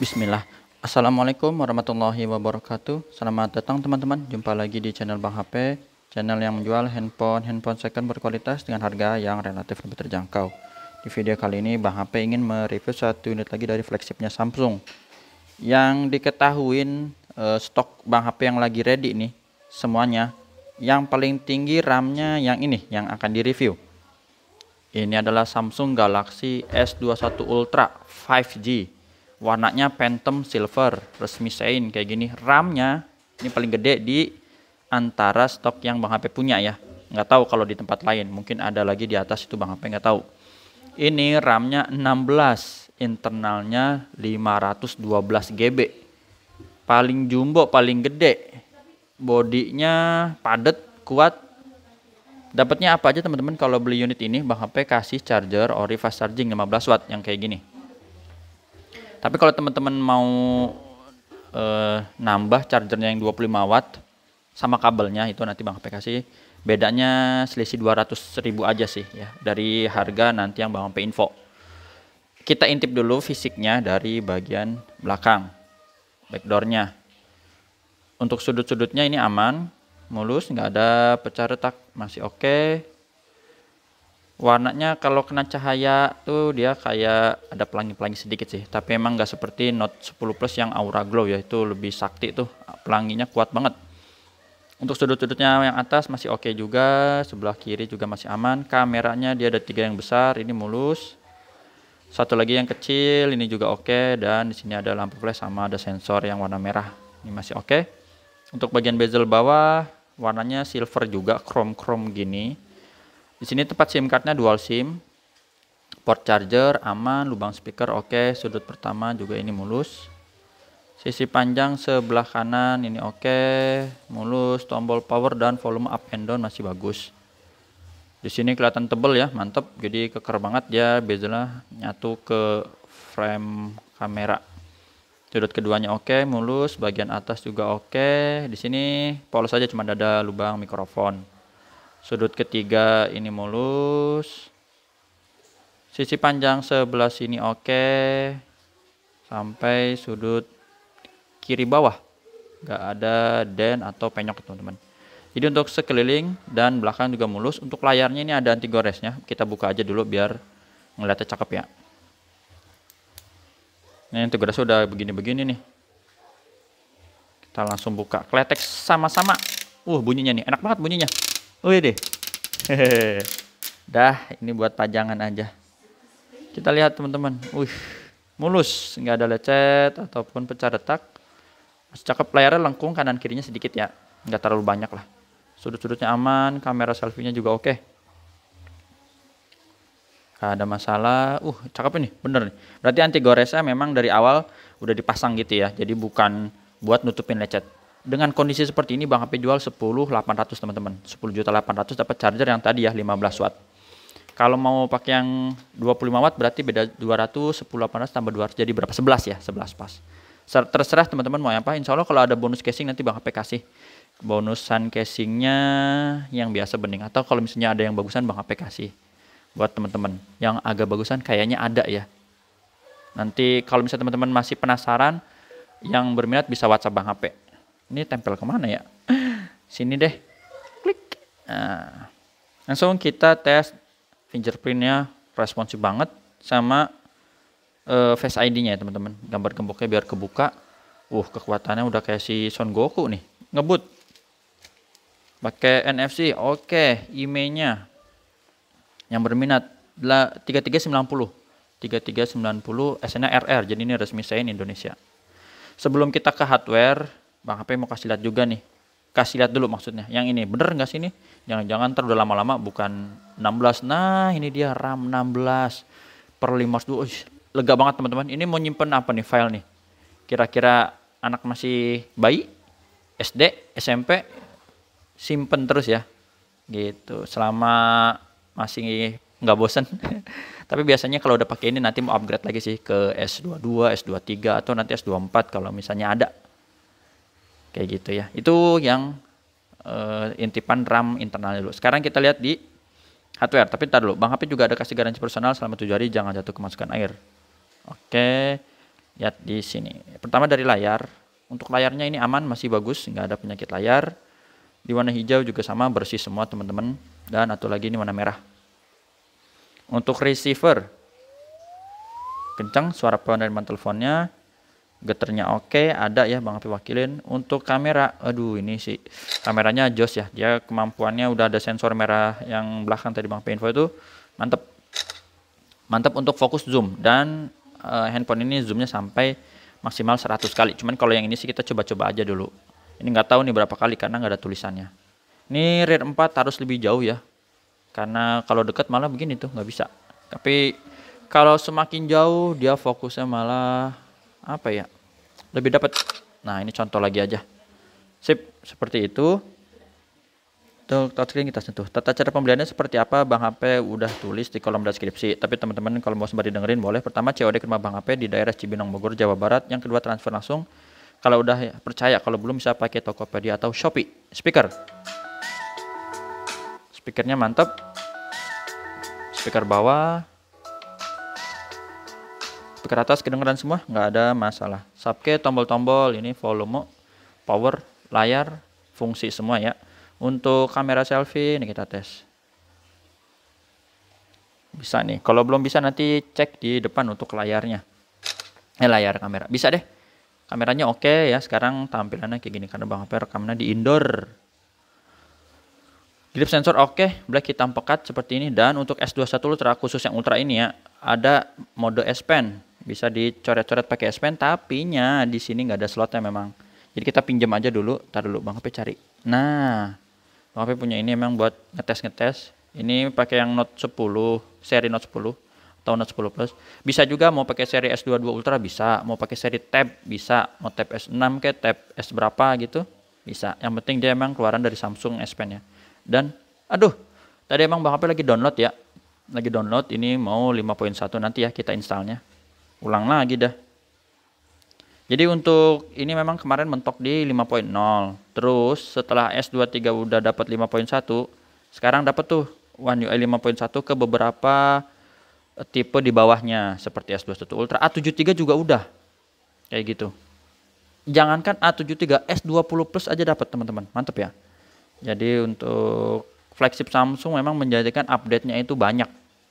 Bismillah. Assalamualaikum warahmatullahi wabarakatuh. Selamat datang teman-teman. Jumpa lagi di channel Bang HP, channel yang menjual handphone-handphone second berkualitas dengan harga yang relatif lebih terjangkau. Di video kali ini Bang HP ingin mereview satu unit lagi dari flagshipnya Samsung. Yang diketahuin eh, stok Bang HP yang lagi ready nih semuanya. Yang paling tinggi RAM-nya yang ini yang akan direview. Ini adalah Samsung Galaxy S21 Ultra 5G warnanya Phantom Silver resmi Sein kayak gini RAMnya ini paling gede di antara stok yang Bang HP punya ya nggak tahu kalau di tempat lain mungkin ada lagi di atas itu Bang HP nggak tahu ini RAMnya 16 internalnya 512 GB paling jumbo paling gede bodinya padat kuat dapatnya apa aja teman-teman kalau beli unit ini Bang HP kasih charger Ori fast charging 15 watt yang kayak gini tapi kalau teman-teman mau uh, nambah chargernya yang 25 watt sama kabelnya itu nanti Bang HP kasih bedanya selisih 200 ribu aja sih ya dari harga nanti yang Bang HP info. Kita intip dulu fisiknya dari bagian belakang backdoornya. Untuk sudut-sudutnya ini aman, mulus, nggak ada pecah retak, masih oke. Okay warnanya kalau kena cahaya tuh dia kayak ada pelangi-pelangi sedikit sih tapi emang nggak seperti Note 10 Plus yang Aura Glow ya itu lebih sakti tuh pelanginya kuat banget untuk sudut-sudutnya yang atas masih oke okay juga sebelah kiri juga masih aman kameranya dia ada tiga yang besar ini mulus satu lagi yang kecil ini juga oke okay. dan di sini ada lampu flash sama ada sensor yang warna merah ini masih oke okay. untuk bagian bezel bawah warnanya silver juga chrome chrome gini di sini tempat SIM cardnya dual SIM, port charger aman, lubang speaker oke, okay. sudut pertama juga ini mulus. Sisi panjang sebelah kanan ini oke, okay. mulus, tombol power dan volume up and down masih bagus. Di sini kelihatan tebel ya, mantep. Jadi keker banget ya, bezelnya nyatu ke frame kamera. Sudut keduanya oke, okay, mulus, bagian atas juga oke. Okay. Di sini polos saja cuma ada lubang mikrofon sudut ketiga ini mulus sisi panjang sebelah sini oke sampai sudut kiri bawah nggak ada den atau penyok teman-teman jadi untuk sekeliling dan belakang juga mulus untuk layarnya ini ada anti goresnya kita buka aja dulu biar ngeliatnya cakep ya ini anti sudah sudah begini-begini nih kita langsung buka kletek sama-sama uh bunyinya nih enak banget bunyinya Wih oh, iya deh. Dah, ini buat pajangan aja. Kita lihat teman-teman. Wih, mulus, nggak ada lecet ataupun pecah retak. Masih cakep layarnya lengkung kanan kirinya sedikit ya, nggak terlalu banyak lah. Sudut-sudutnya aman, kamera selfie-nya juga oke. Okay. Gak ada masalah. Uh, cakep ini, bener nih. Berarti anti goresnya memang dari awal udah dipasang gitu ya. Jadi bukan buat nutupin lecet dengan kondisi seperti ini Bang HP jual 10.800 teman-teman. 10 juta 800 dapat charger yang tadi ya 15 watt. Kalau mau pakai yang 25 watt berarti beda 200, 10 800 tambah 200 jadi berapa? 11 ya, 11 pas. Terserah teman-teman mau yang apa. Insya Allah kalau ada bonus casing nanti Bang HP kasih bonusan casingnya yang biasa bening atau kalau misalnya ada yang bagusan Bang HP kasih buat teman-teman. Yang agak bagusan kayaknya ada ya. Nanti kalau misalnya teman-teman masih penasaran yang berminat bisa WhatsApp Bang HP ini tempel kemana ya sini deh klik nah, langsung kita tes fingerprintnya responsif banget sama uh, face ID-nya ya teman-teman gambar gemboknya biar kebuka uh kekuatannya udah kayak si Son Goku nih ngebut pakai NFC oke okay. emailnya yang berminat 3390 3390 puluh. RR jadi ini resmi saya in Indonesia sebelum kita ke hardware Bang HP mau kasih lihat juga nih. Kasih lihat dulu maksudnya. Yang ini bener nggak sih ini? Jangan-jangan terlalu lama-lama bukan 16. Nah ini dia RAM 16 per 502. Uish, lega banget teman-teman. Ini mau nyimpen apa nih file nih? Kira-kira anak masih bayi, SD, SMP, simpen terus ya. Gitu. Selama masih nggak bosen. Tapi biasanya kalau udah pakai ini nanti mau upgrade lagi sih ke S22, S23 atau nanti S24 kalau misalnya ada Kayak gitu ya. Itu yang uh, intipan RAM internal dulu. Sekarang kita lihat di hardware. Tapi ntar dulu, Bang HP juga ada kasih garansi personal selama tujuh hari jangan jatuh kemasukan air. Oke, lihat di sini. Pertama dari layar. Untuk layarnya ini aman, masih bagus, nggak ada penyakit layar. Di warna hijau juga sama, bersih semua teman-teman. Dan atau lagi ini warna merah. Untuk receiver, kencang suara penerimaan teleponnya geternya oke okay. ada ya Bang Api wakilin untuk kamera aduh ini sih kameranya jos ya dia kemampuannya udah ada sensor merah yang belakang tadi Bang Api info itu mantep mantep untuk fokus zoom dan uh, handphone ini zoomnya sampai maksimal 100 kali cuman kalau yang ini sih kita coba-coba aja dulu ini nggak tahu nih berapa kali karena nggak ada tulisannya ini rear 4 harus lebih jauh ya karena kalau dekat malah begini tuh nggak bisa tapi kalau semakin jauh dia fokusnya malah apa ya lebih dapat nah ini contoh lagi aja sip seperti itu untuk touchscreen kita sentuh tata cara pembeliannya seperti apa Bang HP udah tulis di kolom deskripsi tapi teman-teman kalau mau sembari dengerin boleh pertama COD ke rumah Bang HP di daerah Cibinong Bogor Jawa Barat yang kedua transfer langsung kalau udah ya, percaya kalau belum bisa pakai Tokopedia atau Shopee speaker speakernya mantap speaker bawah speaker atas kedengeran semua nggak ada masalah subke tombol-tombol ini volume power layar fungsi semua ya untuk kamera selfie ini kita tes bisa nih kalau belum bisa nanti cek di depan untuk layarnya eh layar kamera bisa deh kameranya oke okay ya sekarang tampilannya kayak gini karena bang HP rekamannya di indoor Grip sensor oke, okay, black hitam pekat seperti ini dan untuk S21 Ultra khusus yang Ultra ini ya, ada mode S Pen bisa dicoret-coret pakai S Pen tapi nya di sini nggak ada slotnya memang jadi kita pinjam aja dulu tar dulu Bang Hape cari nah Bang Hape punya ini memang buat ngetes-ngetes ini pakai yang Note 10 seri Note 10 atau Note 10 Plus bisa juga mau pakai seri S22 Ultra bisa mau pakai seri Tab bisa mau Tab S6 ke Tab S berapa gitu bisa yang penting dia emang keluaran dari Samsung S Pen ya dan aduh tadi emang Bang Hape lagi download ya lagi download ini mau 5.1 nanti ya kita installnya ulang lagi dah jadi untuk ini memang kemarin mentok di 5.0 terus setelah S23 udah dapat 5.1 sekarang dapat tuh One UI 5.1 ke beberapa eh, tipe di bawahnya seperti S21 Ultra A73 juga udah kayak gitu jangankan A73 S20 Plus aja dapat teman-teman mantep ya jadi untuk flagship Samsung memang menjadikan update-nya itu banyak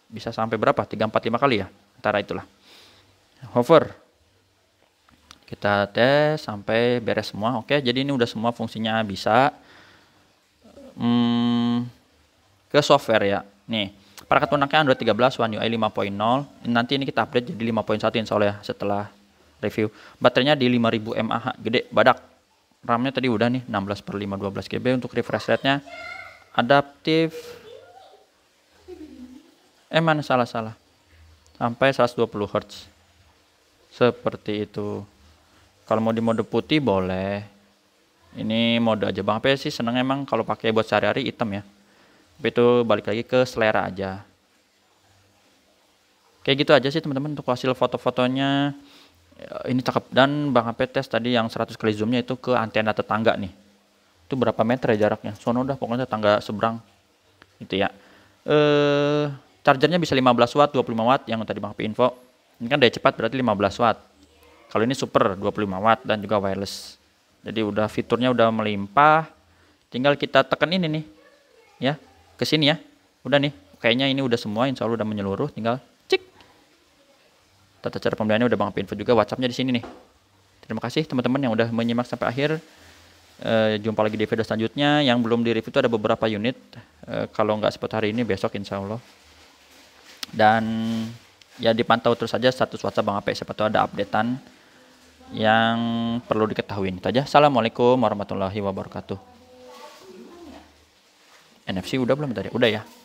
bisa sampai berapa 345 kali ya antara itulah hover kita tes sampai beres semua oke jadi ini udah semua fungsinya bisa hmm, ke software ya nih perangkat lunaknya Android 13 One UI 5.0 nanti ini kita update jadi 5.1 insya Allah ya setelah review baterainya di 5000 mAh gede badak RAM-nya tadi udah nih 16 per 5 12 GB untuk refresh rate-nya adaptif eh mana salah salah sampai 120 Hz seperti itu kalau mau di mode putih boleh ini mode aja bang apa sih seneng emang kalau pakai buat sehari-hari hitam ya tapi itu balik lagi ke selera aja kayak gitu aja sih teman-teman untuk hasil foto-fotonya eh, ini cakep dan Bang HP tes tadi yang 100 kali zoomnya itu ke antena tetangga nih itu berapa meter ya jaraknya sono udah pokoknya tetangga seberang itu ya eh chargernya bisa 15 watt 25 watt yang tadi Bang HP info ini kan daya cepat berarti 15 watt. Kalau ini super 25 watt dan juga wireless. Jadi udah fiturnya udah melimpah. Tinggal kita tekan ini nih. Ya, ke sini ya. Udah nih, kayaknya ini udah semua insya Allah udah menyeluruh tinggal cek. Tata cara pembeliannya udah Bang info juga WhatsAppnya di sini nih. Terima kasih teman-teman yang udah menyimak sampai akhir. E, jumpa lagi di video selanjutnya. Yang belum di review itu ada beberapa unit. E, kalau nggak sempat hari ini besok insya Allah. Dan ya dipantau terus saja status WhatsApp Bang Ape siapa tahu ada updatean yang perlu diketahui itu aja. Assalamualaikum warahmatullahi wabarakatuh. NFC udah belum tadi? Udah ya.